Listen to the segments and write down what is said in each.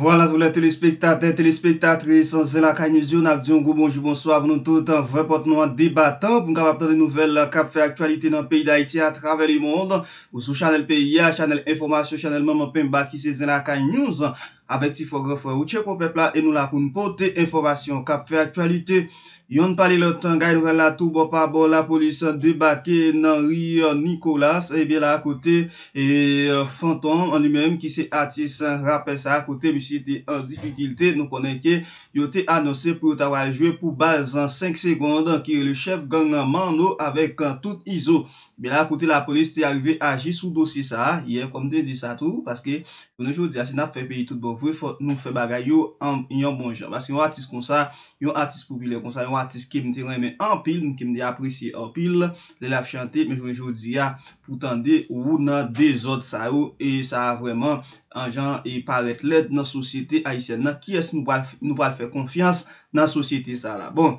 Wala tou euh, le telespektat, le telespektat, reyesan zelaka njouz, yon ap diyon go bonjou, bonsoi, bonon tout, vrepot nou an debatan, pou nou kap ap ton de nouvel kapfe aktualite nan peyi da iti a trave le moun, pou sou chanel PIA, chanel informasyon, chanel moun, moun pen baki se zelaka njouz, ap beti fwo go fwe ou tche pou pepla, e nou la pou nou pote informasyon, kapfe aktualite. Yon pale loutan gay nouvel la tou bo pa bo la polis debake nan ri Nikolas e eh be la kote e euh, Fanton an li menm ki se atis rapel sa kote misi te an difikilte nou konen ke yote anose pou otawa jwe pou bazan 5 segonde ki le chef gang nan mando avek euh, tout izo. Eh be la kote la polis te arrive aji sou dosi sa, ye kom de di sa tou, paske pou nou jodi asina fe peyi tout bo vwe fote nou fe bagay yo an yon bon jan. ki m te remen an pil, m ki m de apresye an pil, le laf chante, men joun joudia pou tande ou ou nan dezod sa ou, e sa vweman an jan e parek led nan sosyete a isen nan ki es nou pal fe konfians nan sosyete sa la, bon.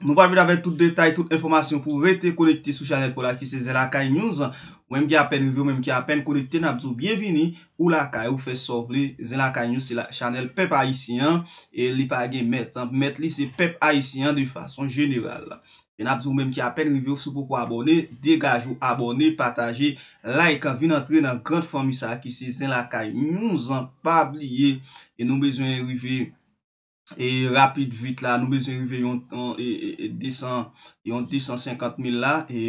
Nou va vide avè tout detay, tout informasyon pou rete konekte sou chanel pou laki se Zenlakay News Ou mèm ki apèn rive ou mèm ki apèn konekte, nabzou bienveni ou lakay ou fè sovli Zenlakay News se la chanel pep haisyen e li pa agè met, met li se pep haisyen de fason jeneral E nabzou mèm ki apèn rive ou sou pou pou abone, degaj ou abone, pataje, like Vin antre nan kante famisa aki se Zenlakay News, pa abliye e nou bezwen rive E rapid vit la, nou bezon rive yon 250.000 la E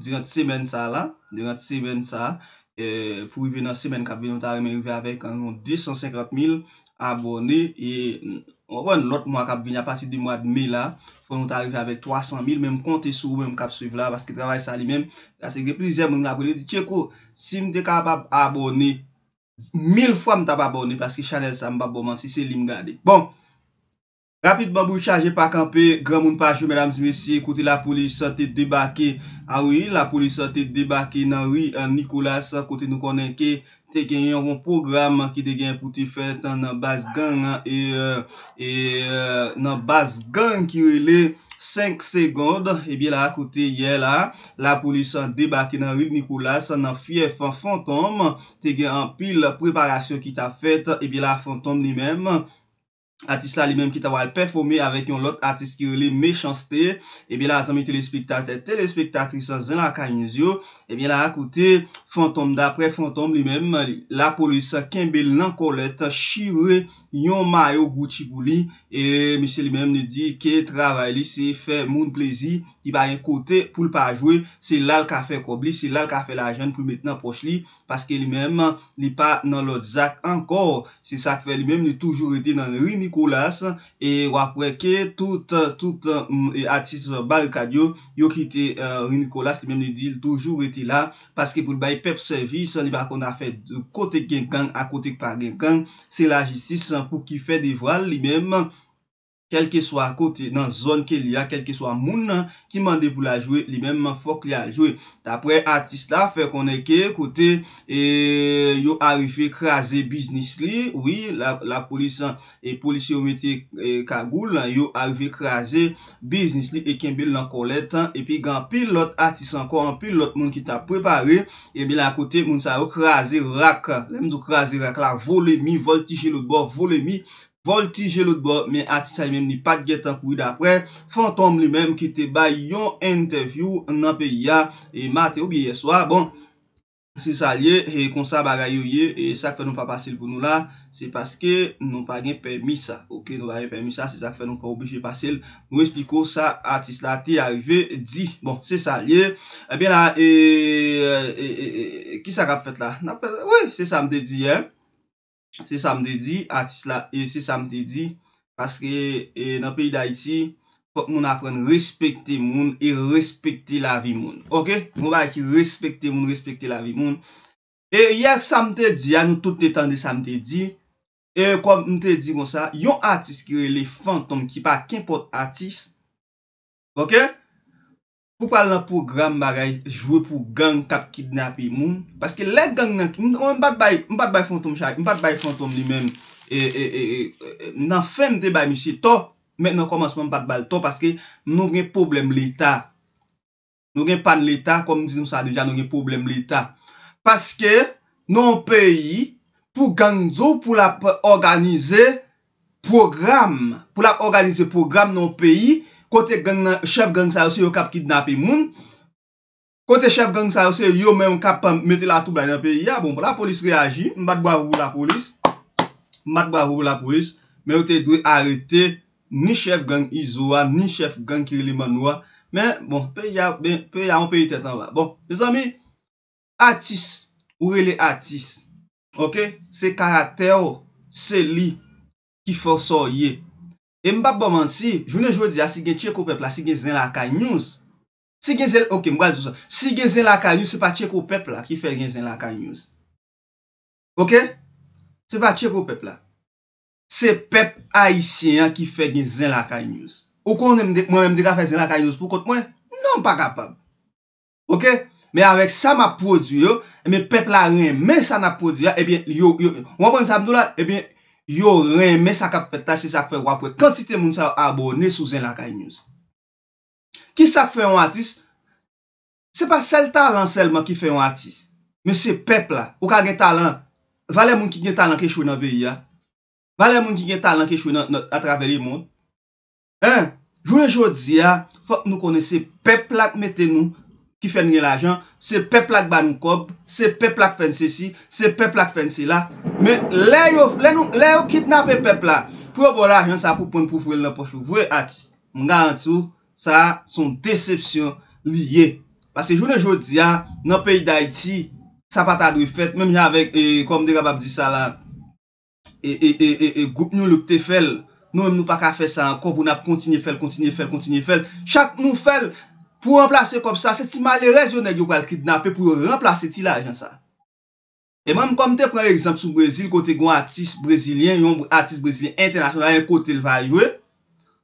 diran semen sa la, diran semen sa E pou rive nan semen kap ven, nou ta rive yon 250.000 abone E ouwen lot mwa kap ven, a pati di mwa de me la Fon nou ta rive yon 300.000, men m konti sou men m kap suv la Baske travay sa li men, ase ge plizem m nabone Ti cheko, si m de ka abone, mil fwa m tab abone Baske chanel sa m babo man, si se li m gade Bon Rapidman bou chaje pa kampe, gramoun pache, mesdames, mesye, kote la polis ah te debake Awi, la euh, euh, eh polis te debake nan ri Nikolas, kote nou konenke Te gen yon bon program ki de gen pote fet nan bas gang E, e, nan bas gang ki rele 5 segonde Eby la, kote ye la, la polis te debake nan ri Nikolas Nan fye fan fantom, te gen an pil preparasyon ki ta fet Eby eh la, fantom ni menm Atis eh eh la li menm ki tawal performe avèk yon lot atis ki rele mechans te. Eby la, zami telespektat, telespektatris zan la ka yon yo. Eby la, akoute, fantom dapre, fantom li menm, la polis Kembe Lankolet shire yon mayo goutibou li. E misye li menm ne di ke travay li se fe moun plezi I ba yon kote pou l pa jwe Se lal ka fe kobli, se lal ka fe la jan pou metnan poch li Paske li menm li pa nan lot zak ankor Se sak fe li menm li toujou rete nan ri Nikolas E wakweke tout mm, e atis barikadyo Yo ki te e, ri Nikolas li menm li di l toujou rete la Paske pou l bay pep servis li ba kon a fe Kote genkang akote par genkang Se la jistis pou ki fe devwal li menm kel ke swa kote nan zon ke li ya, kel ke swa moun nan, ki mande pou la jwe, li men man fok li a jwe. Ta pre artist la, fe konen ke kote, yo arife krasi business li, oui, la polis, e polis yon meti kagoul, yo arife krasi business li, e kembel nan kolet, e pi gan pil lot artist anko, an pil lot moun ki ta prepare, e bi la kote moun sa yo krasi rak, la moun sa yo krasi rak la, vole mi, voltije lout bo, vole mi, Voltije lout bo, men atis ay menm ni pat getan kouy da apre Fantom li menm ki te bay yon interview nan pe ya E ma te oubi ye swa, bon Se sa liye, e konsa bagay yo ye E sak fe nou pa pase l pou nou la Se paske nou pa gen permis sa Ok, nou pa gen permis sa, se sak fe nou pa oubi je pase l Nou espliko sa, atis la te arrive, di Bon, se sa liye Ebyen la, eee, eee, eee, eee Ki sa ka ap fet la? Oui, se sa mde di ye Se sa m te di, atis la, e se sa m te di, paske e, nan peyi da isi, pot moun apren respekte moun e respekte la vi moun. Ok? Moun ba ki respekte moun, respekte la vi moun. E yer sa m te di, an nou tout etan de sa m te di, e kom m te di gonsa, yon atis ki re le fantom ki pa, ken pot atis? Ok? Poukal nan program bagay jwè pou gang kap kidnap e moun? Paske lèk gang nan kidnap, mwen bat bay fantom chak, mwen bat bay fantom li men. E, e, e, e, e nan fem de bay misi to, mwen nan komansman bat bay to, paske nou gen problem l'Etat. Nou gen pan l'Etat, komi zinou sa deja, nou gen problem l'Etat. Paske nan peyi, pou gang zo, pou la organize program, pou la organize program nan peyi, Kote chef gang sa yo se yo kap kidnapi moun. Kote chef gang sa yo se yo men kap meti la tou blay nan pe. Ya bon, pou la polis reagi. Mbak bwa vou pou la polis. Mbak bwa vou pou la polis. Men yo te dwe arete. Ni chef gang Izoa, ni chef gang Kirili Manoa. Men bon, pe ya, pe ya, mwen pe yi tetan va. Bon, lisa mi, atis. Ouwele atis. Ok, se karakter se li ki fosoye. E mbap bom an si, jounen jwodi a, si gen cheko pep la, si gen zin lakay njouz. Si gen zin lakay njouz, se pa cheko pep la ki fe gen zin lakay njouz. Ok? Se pa cheko pep la. Se pep Haitien ki fe gen zin lakay njouz. Ou kon mwen mdega fe zin lakay njouz pou kont mwen, non mpa kapab. Ok? Ok? Me avèk sa m apoduyo, e me pep la ren men sa m apoduyo, ebyen, yo yo yo, wakon nisab nou la, ebyen, Yo, renme, sakap fetta, se sak fe wapwe. Kansi te moun sa abone souzen lakay nyoz. Kis sa fe yon atis? Se pa sel talan selman ki fe yon atis. Men se pepla, ou ka ge talan. Vale moun ki gne talan ke chou nan beya? Vale moun ki gne talan ke chou nan atravele moun? Hein? Jounen jodi ya, fok nou kone se pepla k mette nou ki fe nye la janj. Se pep lak ban nou kob, se pep lak fense si, se pep lak fense la. Me le yo kitnape pep la. Pro bon la, jen sa pou pon pou fwe l la pochou. Vwe artist, mga an tou, sa son decepsyon liye. Pase jounen joudia, nan pej da iti, sa pata dwi fet. Mem jan avek, e kom de gabab di sa la, e, e, e, e goup nou lopte fel, nou em nou pa ka fet sa an kob, ou nap kontinye fel, kontinye fel, kontinye fel. Chak nou fel, pou remplase kom sa, se ti malerez yon ek yo pral kidnape pou remplase ti la, jan sa. E mam kom te pranye exemple sou Brezile, kote gwen artiste Brezilyen, yon artiste Brezilyen internasyonale, yon kote lva yowe,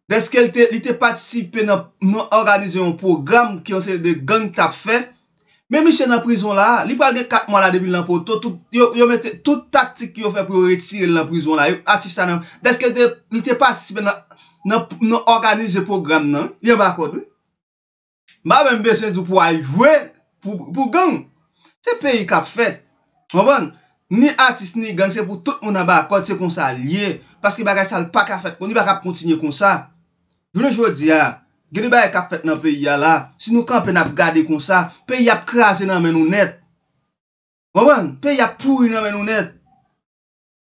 deske li te patisipe nan organize yon program ki yon se de gantap fe, men mi se nan prizon la, li pralge katman la debil nan poto, yon mette tout taktik ki yon fe pou retire nan prizon la, yon artiste nan, deske li te patisipe nan organize program nan, yon bakot, oui. Mba mbe se dupou a yowe pou geng. Se peyi kap fet. Mwen bon. Ni artist ni geng se pou tout moun naba akote se kon sa liye. Paske bagay sal pa kap fet kon. Ni bagay ap kontinye kon sa. Jounen jwo di ya. Geli bagay kap fet nan peyi ya la. Sinou kanpe nap gade kon sa. Peyi ap krasen nan menounet. Mwen bon. Peyi ap pou yon nan menounet.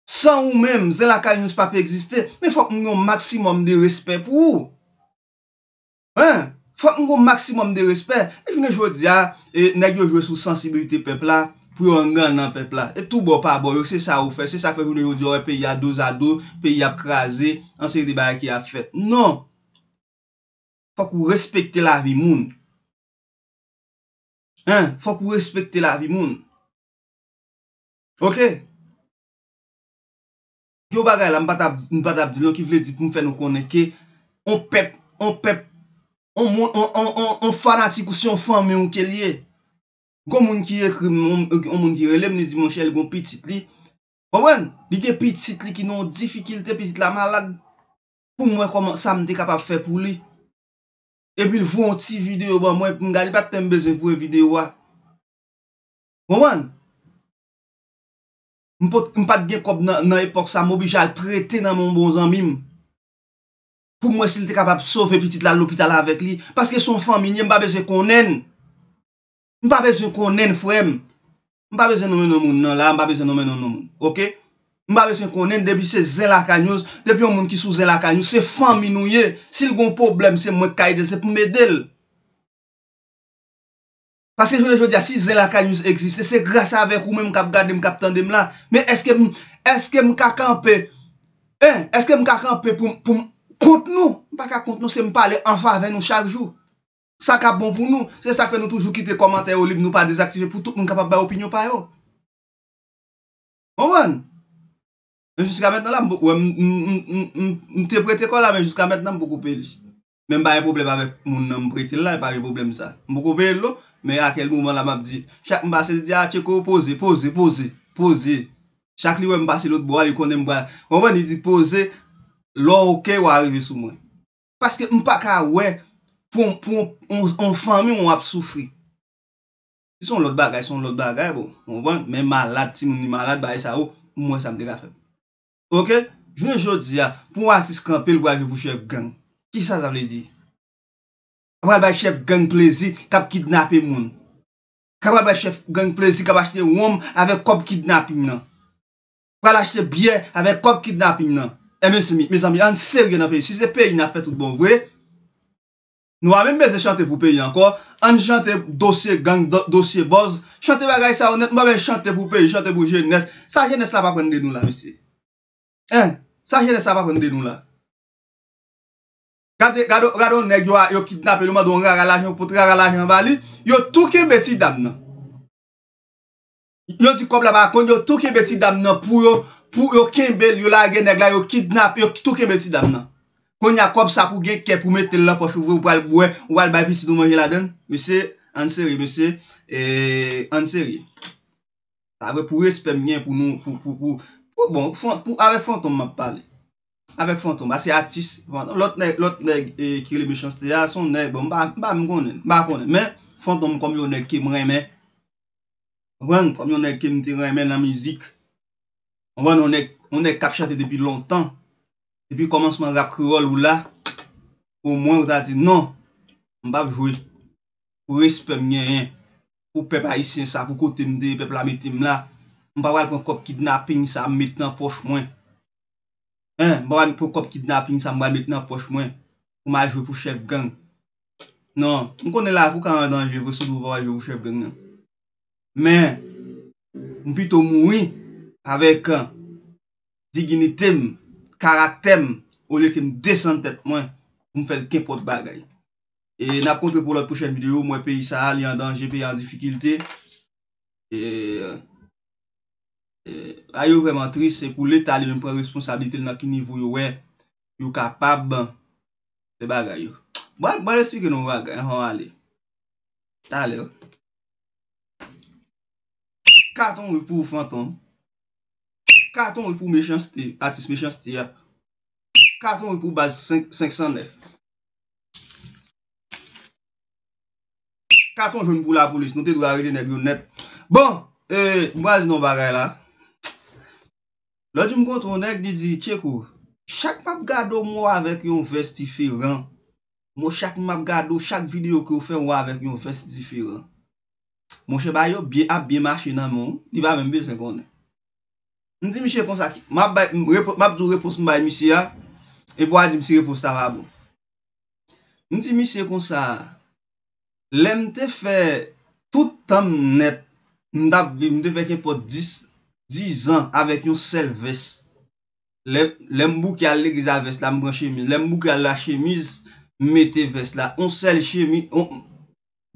San ou menm. Zen la kayoun se pa pey egziste. Men fok mwen yon maksimum de respet pou ou. Mwen bon. Fòk nou gòm maksimum de respè. E finè jò di a, e neg yò jò sou sensibilite pepla, pou yò angan nan pepla. E tou bò pa bò, yò se sa ou fè, se sa fè finè jò di a, pe yò a do za do, pe yò ap krasè, ansè yò di ba yò ki ap fèt. Non. Fòk ou respèkte la vi moun. Hein, fòk ou respèkte la vi moun. Ok? Gyo bagay la, mbata Abdilon ki vle di pou mfè nou konen ke, on pep, on pep, On fwa nan ti kousi, on fwa men ou ke liye. Gon moun ki relem ne dimansye, gon pitit li. Mwen, bon, bon, li gen pitit li ki nou difikilte, pitit la malad, pou mwen koman sa mde kapap fe pou li. E pi l vwonti videyo ba mwen, mwen gali pat tembe ze vwoy videyo wa. Mwen, mwen pat gen kop nan epok sa mwobi jal prete nan mwen bon zanmim. Ou mwesil te kapap sofe pitit la l'opital la vek li. Paske son fan minye mbabe ze konen. Mbabe ze konen fwe m. Mbabe ze nomen nomoun nan la. Mbabe ze nomen nomoun nan la. Ok. Mbabe ze konen debi se zela kanyous. Depi yon moun ki sou zela kanyous. Se fan minou ye. Sil gon problem se mwek kaidel. Se pou mbedel. Paske joun e joudia si zela kanyous eksiste. Se grasa avek ou mwen mkap gade mkap tande mla. Me eske mkakampe. Eh. Eske mkakampe pou m... Kont nou, pa ka kont nou se m pa ale enfa ave nou chak jou. Sa ka bon pou nou. Se sa fe nou toujou kite komante ou lib nou pa dezaktive pou tout m kapap bay opinyon payo. Mwen mwen. M jiska met nan la m bo... M te prete kon la m jiska met nan m bo gope li. Men m baye problem avek moun nan m prete la. M baye problem sa. M bo gope li lo. Men akel mouman la m ap di. Chak m basi di a ah, che ko pose pose pose pose. Chak li m basi lout bo al yu konde m baye. Mwen m yi di pose... Lo ouke ou arive sou mwen. Paske m pa ka we, pou m pou, on fami ou ap soufri. Si son lot bagay, son lot bagay, bo. On ven, men malad ti moun ni malad, baye sa ou, mwen sa mdega feb. Ok? Jwen jodi ya, pou m atis kampel, wajevou chef gang. Ki sa sa vle di? Kabwa baye chef gang plezi, kab kidnapem moun. Kabwa baye chef gang plezi, kabwa achete wom, avek kop kidnapim nan. Kabwa lache bie, avek kop kidnapim nan. E eh, men se mi, men se mi, an ser gen nan peyi. Si se peyi nan fe tout bon vwe, nou a men mese chante pou peyi anko, an chante dosye gang, dosye boz, chante bagay sa ou net, nou a men chante pou peyi, chante pou jen nes. Sa jen nes la pa pwende nou la, mi se. Eh, sa jen nes la pa pwende nou la. Gado, gado, gado neg yo a, yo kidnap elou, yo madon gara la jen, potra gara la jen vali, yo touke beti dam nan. Yo ti kopla bakon, yo touke beti dam nan pou yo pou yo kembel yo la gen neg la yo kidnap yo tou kembel ti dam nan kon yakob sa pou gen ke pou me tel la pou fouvou wal bwe wal bay piti doun manje la den mese, anseri eh, mese, anseri ta ave pou respem nyen pou nou, pou pou pou pou bon, pou ave fantom man pale ave fantom, ase atis, fantom lot neg, lot neg kirele me chanste ya, son neg bon, ba mgonen, ba konen men, fantom kom yon neg kem reme wang kom yon neg kem te reme nan mizik Mwen mwen e kapchat e depi lontan Depi komanseman rakrol ou la Ou mwen ou ta ti nan Mwen pa jou Ou respe mwen yen yen Ou pepe a yisye sa pou kote mde Pepe la me tem la Mwen pa wale pou kope kidnapping sa mwen mwen mwen poch mwen Mwen pa wale pou kope kidnapping sa mwen mwen mwen poch mwen Ou mwen a jou pou chef gang Nan Mwen konen la pou kanan danje Mwen se doun wou pa wale jou pou chef gang nan Men Mwen pito mouni avèk euh, diginitèm, karakèm, ou lèkèm desan tèt mwen, mwen fèd kepot bagay. E nap kontre pou lòt pou chèm videyo, mwen pe y sa a li an danje, pe y an difikilte, e, e a yo vèman tris, pou lè talè yon prè responsabilitèl nan ki nivou yon wè, yon kapab, se bagay yo. Bo lè spikè nou bagay, an jan ale. Talè yo. Katon wè pou fantoun, Katon yo pou mechans te, artiste mechans te ya. Katon yo pou bazik 509. Katon yo pou la polis, nou te dwa re dene biyo net. Bon, e, mwazi nou bagay la. Lodi mw kont wonek, ni di, tsek ou, chak map gado mwa avek yon vers ti fe ran. Mwen chak map gado, chak video ki ou fe mwa avek yon vers ti fe ran. Mwen cheba yo bi ap, bi mache nan mwen, ni ba mwen be sekone. Ndi mi se kon sa ki, mab do repos mbaye mi se ya, e bwa di mi se repos ta vabo. Ndi mi se kon sa, lem te fe toutan net, mde fe ken po 10 an avèk yon sel ves, lem mbouke al lege za ves la mbran chemise, lem mbouke al la chemise mette ves la, yon sel chemise,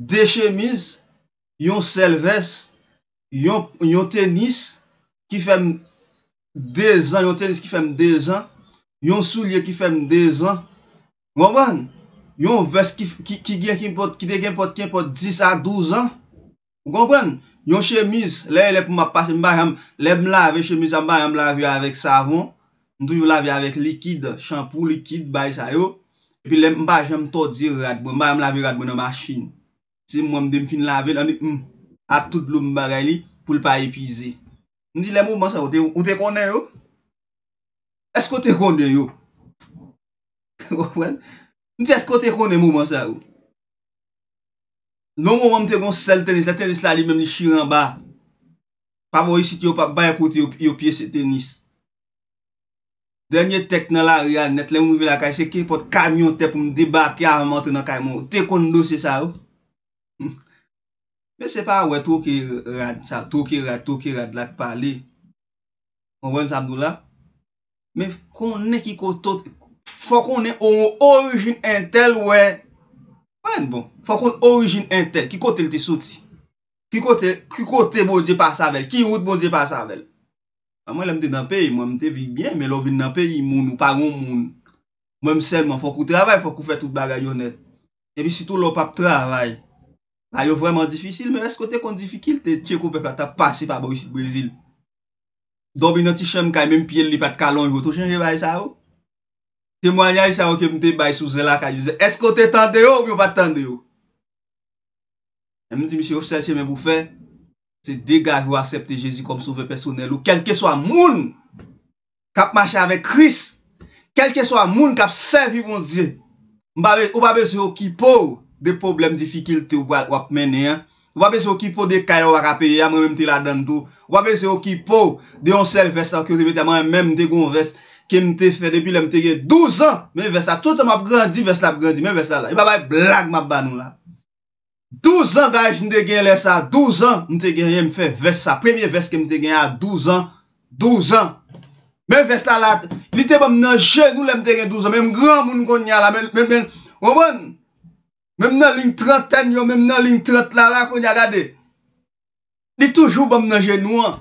de chemise, yon sel ves, yon tenis, ki fe mbouke, Dez an, yon tenis ki fèm dez an, yon soulye ki fèm dez an, yon ves ki de gen pot 10 a 12 an, yon chemise, le m lave chemise m ba yon m lave yon avèk savon, mdou yon lave yon avèk likid, shampou likid, bayi sa yo, pi le m baje yon todi radbo, m ba yon lave yon radbo yon machine, si m wèm de m fin lave, an yon atout lou m bagay li pou l pa epize. Ndi le mouman sa ou, ou te konnen yo? Esko te konnen yo? Kwa kwen? Ndi esko te konnen mouman sa ou? Non mouman mwen te kon sel tenis, la tenis la li menm li shiran ba. Pa vo yi sit yo pa baye kote yo pye se tenis. Dernye teknolaryan net le moumive la kaye, se ke pot kamyon te pou mde bak ya amotre nan kaye mou. Te konnen do se sa ou? Mwen sepa wè tou ki rad sa, tou ki rad, tou ki rad lak pale. Mwen wè zabdou la. Mwen konè ki kote, fò konè ou ou orijin entel wè. Mwen bon, fò konè orijin entel, ki kote lè te soti. Ki kote, bon ki kote bojè pa savel, ki ah, oud bojè pa savel. Mwen lè mwen te dan peyi, mwen mwen te vi byen, mwen lò vin nan peyi moun ou paroun moun. Mwen mwen selman, fò kon travay, fò kon fè tout bagay yonet. Ebi si tout lò pap travay. Ah, a yo vwèman difisil, men yo eskote kon difikil te tchekou pepla ta pase pa bo yisi de Bwizil. Dò binot ti chanm kaj menm piye li pat kalon yow toujene bay sa ou. Temwanya yow sa ou ke mwen te bay sou zè la kaj yow zè, eskote tan de ou mi ou bat tan de ou. Yon mwen di misi yo selche men mwou fe, se dega yow asepte Jezi kom souve personel ou kelke swa moun. Kap mache ave Kris, kelke swa moun kap serve yon diye. Mba be, mba be se yo ki pou ou. De poublem difikil te wap menen. Wapese wakipo de kayo wakapye. Yaman mwen mwen te la dandou. Wapese wakipo de yon sel vesta. Wakipo de mwen mwen mwen te kon vesta. Ke mwen te fe debi lè mwen te gen 12 an. Mwen vesta. Tote mwen ap grandi vesta ap grandi. Mwen vesta la. E ba bay blag mwen banou la. 12 an gaj mwen te gen lè sa. 12 an mwen te gen lè mwen fe vesta. Premier vesta ke mwen te gen a 12 an. 12 an. Mwen vesta la. Li te bom nan jè goun lè mwen te gen 12 an. Mwen mwen mwen m Mem nan ling 30 ten yo, Mem nan ling 30 la la kon yagade. Di toujou ban mnen genou an.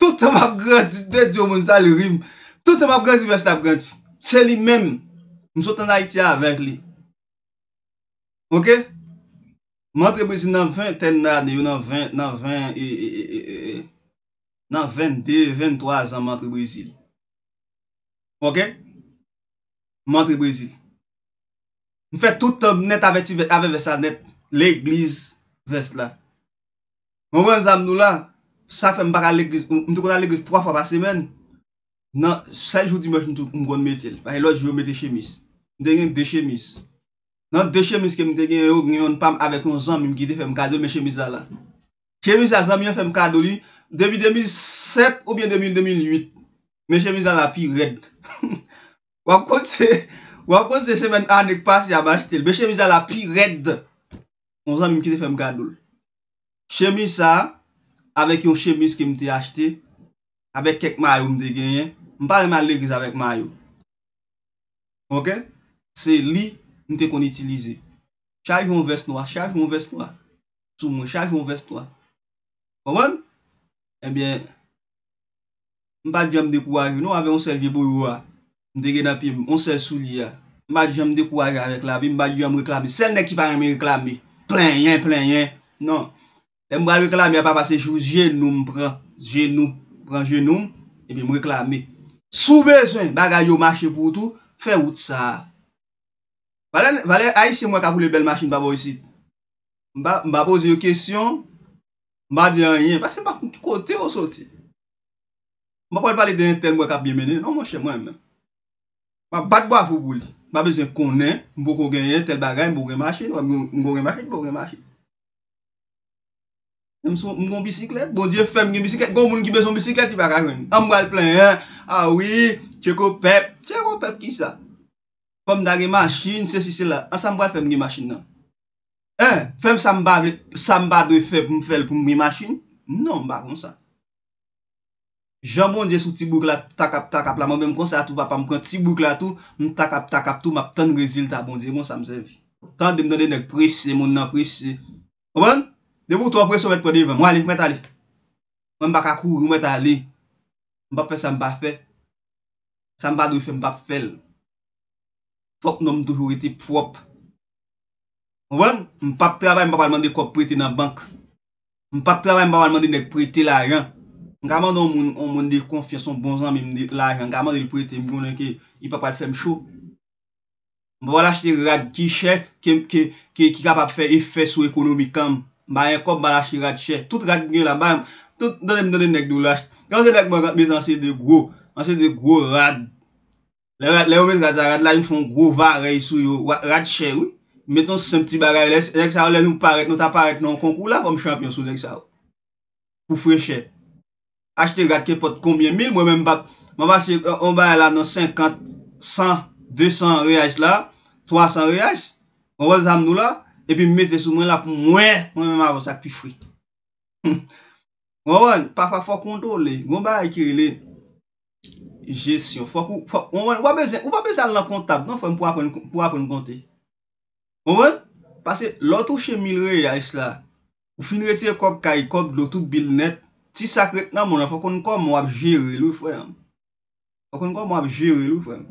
Touta ma gradi, De diyo moun sa li rim. Touta ma gradi veste ap gradi. Se li men, Moun sotan a iti a avek li. Ok? Mantri brisil nan 20 ten nan yo, Nan 20, nan 20, e, e, e, Nan 22, 23 nan mantri brisil. Ok? Mantri brisil. M fè tout net avè vè sa net, lè iglis vè sla. Mwen zanm nou la, sa fè m baka lè iglis, m tè kon la lè iglis 3 fò pa semen, nan, 5 joudi mòj m tè m kon mè tèl, fè lò jè ou mè tè chemis. M dè gen dè chemis. Nan, dè chemis ke m dè gen yo, nè yon pam avè kon zanm, m gidè fè m kado lè mè chemis zala. Chemis a zanm yon fè m kado li, devy 2007 ou bien 2008, mè chemis zala pi red. Wak kont se... Wap kon se semen anek pas ya bache tel? Be chemise la pi red On zan mi mkite fèm gadol Chemise sa Avèk yon chemise ki mte achete Avèk kek mayou mde genyen Mpareman legiz avèk mayou Ok? Se li mte kon itilize Chaje yon ves noa Chaje yon ves noa Soumoun, chaje yon ves noa Komon? Ebyen Mpareman dikou avèk Non avè yon selvi bo yowa Mde gen apim Yon sel sou li ya Mba di jan m dekou a ye avèk la bi, mba di jan m reklame. Sel ne ki paran m reklame, plen yè, plen yè, non. E mba reklame, yè pa pase chou, jenoum pran, jenoum, pran jenoum, e bi m reklame. Sou bezèn, baga yo mache poutou, fè ou tsa. Vale, a yè si mwen kapou le bel machine, babo yè si. Mba, mba pose yo kèsyon, mba di an yè, pasè mba kouti kote ou soti. Mba pou j pale de yè ten mwen kap bi menè, nan mwen chè mwen mè. Ba bat bo avobou li. Ba bezen konen, mbo kon genye, tel bagay, mbo remashe, mbo remashe, mbo remashe. Mgon bisiklet, do bon diye fem gen bisiklet, goun moun ki bezon bisiklet, ti baka jwen. Am gwa l plen, a oui, tcheko pep, tcheko pep ki sa. Fom da remashe, nse si se la, asan mwa l fem gen mashe nan. Eh, fem sa mba doye fe pou mfele pou mbe mashe, nan mba kon sa. Jan bon diye sou ti bouk la tak ap tak ap la, mwen mwen konsa la tou pa mwen pren ti bouk la tou, mwen tak ap tak ap tou, mwen ap tan grizil ta bon diye, mwen sa msev. Tan de mdande nèk pris, mwen nan pris. Owen, de mwen tou ap preso mwen prene vèm, mwen alè, mwen talè. Mwen bak akour, mwen talè. Mwen pape fe sa mba fe. Sa mba dwi fe mba fel. Fok nou mdoujou iti prop. Owen, mwen pape trabè mwen pape alman de kop priti nan bank. Mwen pape trabè mwen pape alman de nek priti la rè. Gaman don moun de konfisyon bon zan mi mde lajan, gaman di l pou ete m jounen ki ipa pat fèm chou. M ba lache te rad ki chè, ki kapap fè efè sou ekonomikam. M bayen kop ba lache te rad chè. Tout rad gen la bèm, tout dèm dèm dèm dèm dèk dou lache. Gansè dèk m anse de gro, anse de gro rad. Le yo mèz rad la, rad la yon fèm gro varey sou yo. Rad chè wè. Meton se m ti bagay, lèk sa wè lèm parek, nou ta parek nan konk ou la vòm champyon sou lèk sa wè. Kou fwè chè. achete gade ke pot konbyen mil, mwen mwen mbap, mwen mbap che, euh, on baye la nan 50, 100, 200 riyas la, 300 riyas, mwen mwen zam nou la, epi mwete sou mwen la pou mwen, mwen mwen mwen avonsak pi frik. Mwen mwen, pa fwa fwa konto le, mwen mwen ekir le, jesyon, fwa kou, fwa, on mwen, wap bezè, wap bezè lan kontab, non fwa mwen pou apon konte. Mwen mwen, pase, loutou che 1000 riyas la, ou fin rete kop, kari kop, loutou bil net, Ti sakret nan moun an, fò kon kon moun ap jiril ou fòy an. Fò kon kon moun ap jiril ou fòy an.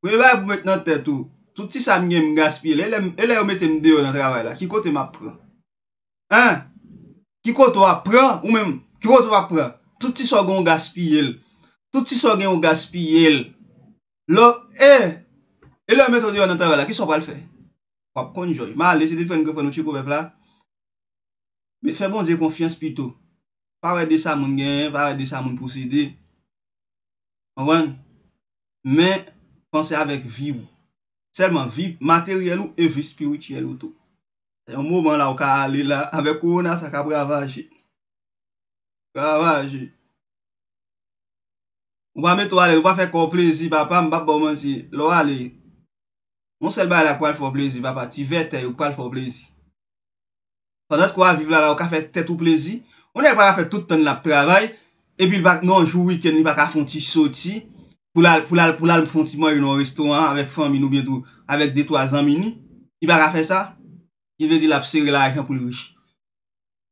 Pwenye bay pou met nan tetou, touti sa mgen m gaspiyel, ele ou mette m deyo nan travay la, ki kote m ap pran. Hein? Ki kote wap pran, ou men, ki kote wap pran. Touti so gen wap gaspiyel. Touti so gen wap gaspiyel. Lo, e! Ele ou mette m deyo nan travay la, ki so pa l fè? Fò kon joy. Ma alè, se det fè n kèpè nou chikou vep la. Met fè bon zè konfians pito. Pa wè de sa moun gen, pa wè de sa moun pwosede. Mwen, men fwansè avèk viw. Sèlman viw materyèl ou evi spyoutyèl ou tou. Se yon moun mwen la wè ka ale la, avèk ou nan sa ka bravaji. Bravaji. Mwen mwen tou ale, mwen fèk kò plezi, bapa mwen bap boman si. Lò ale, mwen sèlman la kwa l fò plezi, bapa. Ti vète, yon kwa l fò plezi. Fadat kwa vive la la wè ka fèk tètou plezi, On e bak a fe tout ton lap travay. E pi bak nan jou wikend, e bak a fonti soti. Pou lal, pou lal, pou lal, fonti mwen yon reston an, avek fami nou bietou, avek detwa zanmini. E bak a fe sa, ki ve di lap se relajan pou lirish.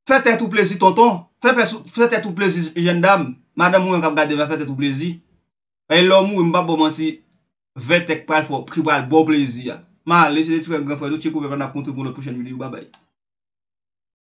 Fete tou plezi, tonton. Fete tou plezi, jen dam. Mada mwen kap gade, va fete tou plezi. E lom mwen mba bomansi, ve tek pral pou pribral, bo plezi ya. Ma, le se de tou gen fredou, chekou ve vanda kontou pou lout pou chen mili, ou babay.